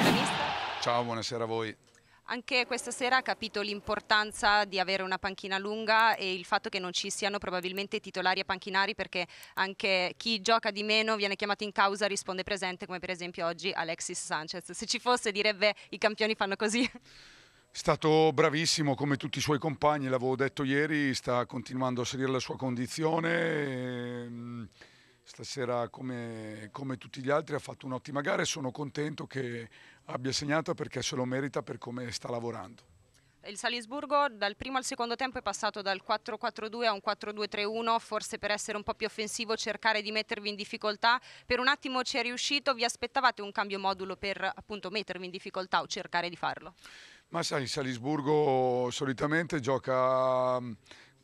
professionista. Ciao, buonasera a voi. Anche questa sera ha capito l'importanza di avere una panchina lunga e il fatto che non ci siano probabilmente titolari a panchinari perché anche chi gioca di meno viene chiamato in causa risponde presente come per esempio oggi Alexis Sanchez. Se ci fosse direbbe i campioni fanno così. È stato bravissimo come tutti i suoi compagni, l'avevo detto ieri, sta continuando a salire la sua condizione. Ehm, stasera come, come, tutti gli altri ha fatto un'ottima gara e sono contento che abbia segnato perché se lo merita per come sta lavorando. Il Salisburgo dal primo al secondo tempo è passato dal 4-4-2 a un 4-2-3-1, forse per essere un po' più offensivo cercare di mettervi in difficoltà. Per un attimo ci è riuscito, vi aspettavate un cambio modulo per appunto mettervi in difficoltà o cercare di farlo? Ma sai, il Salisburgo solitamente gioca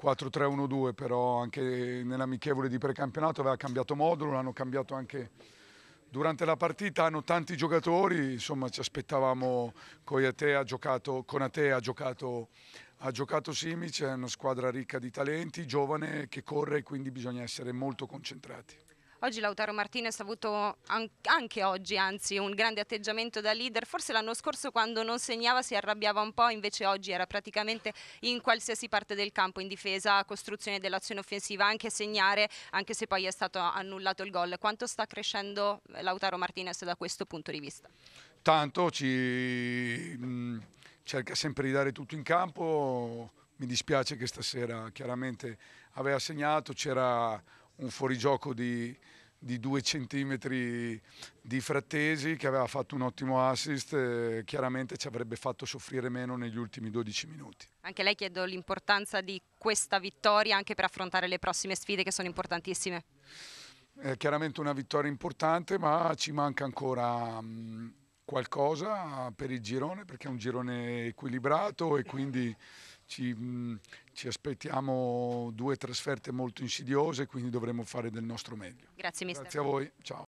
4-3-1-2, però anche nell'amichevole di precampionato aveva cambiato modulo, l'hanno cambiato anche durante la partita, hanno tanti giocatori, insomma ci aspettavamo Coiate ha giocato, Conate ha giocato, ha giocato Simic, è una squadra ricca di talenti, giovane, che corre, quindi bisogna essere molto concentrati. Oggi Lautaro Martinez ha avuto anche oggi, anzi, un grande atteggiamento da leader. Forse l'anno scorso quando non segnava si arrabbiava un po', invece oggi era praticamente in qualsiasi parte del campo in difesa, costruzione dell'azione offensiva, anche segnare, anche se poi è stato annullato il gol. Quanto sta crescendo eh, Lautaro Martinez da questo punto di vista? Tanto ci mm, cerca sempre di dare tutto in campo. Mi dispiace che stasera chiaramente aveva segnato, c'era un fuorigioco di, di due centimetri di Frattesi che aveva fatto un ottimo assist, eh, chiaramente ci avrebbe fatto soffrire meno negli ultimi 12 minuti. Anche lei chiedo l'importanza di questa vittoria anche per affrontare le prossime sfide che sono importantissime. È chiaramente una vittoria importante ma ci manca ancora mh, mm, qualcosa per il girone perché è un girone equilibrato e quindi ci, mh, mm, ci aspettiamo due trasferte molto insidiose, quindi dovremo fare del nostro meglio. Grazie mister. Grazie a voi, ciao.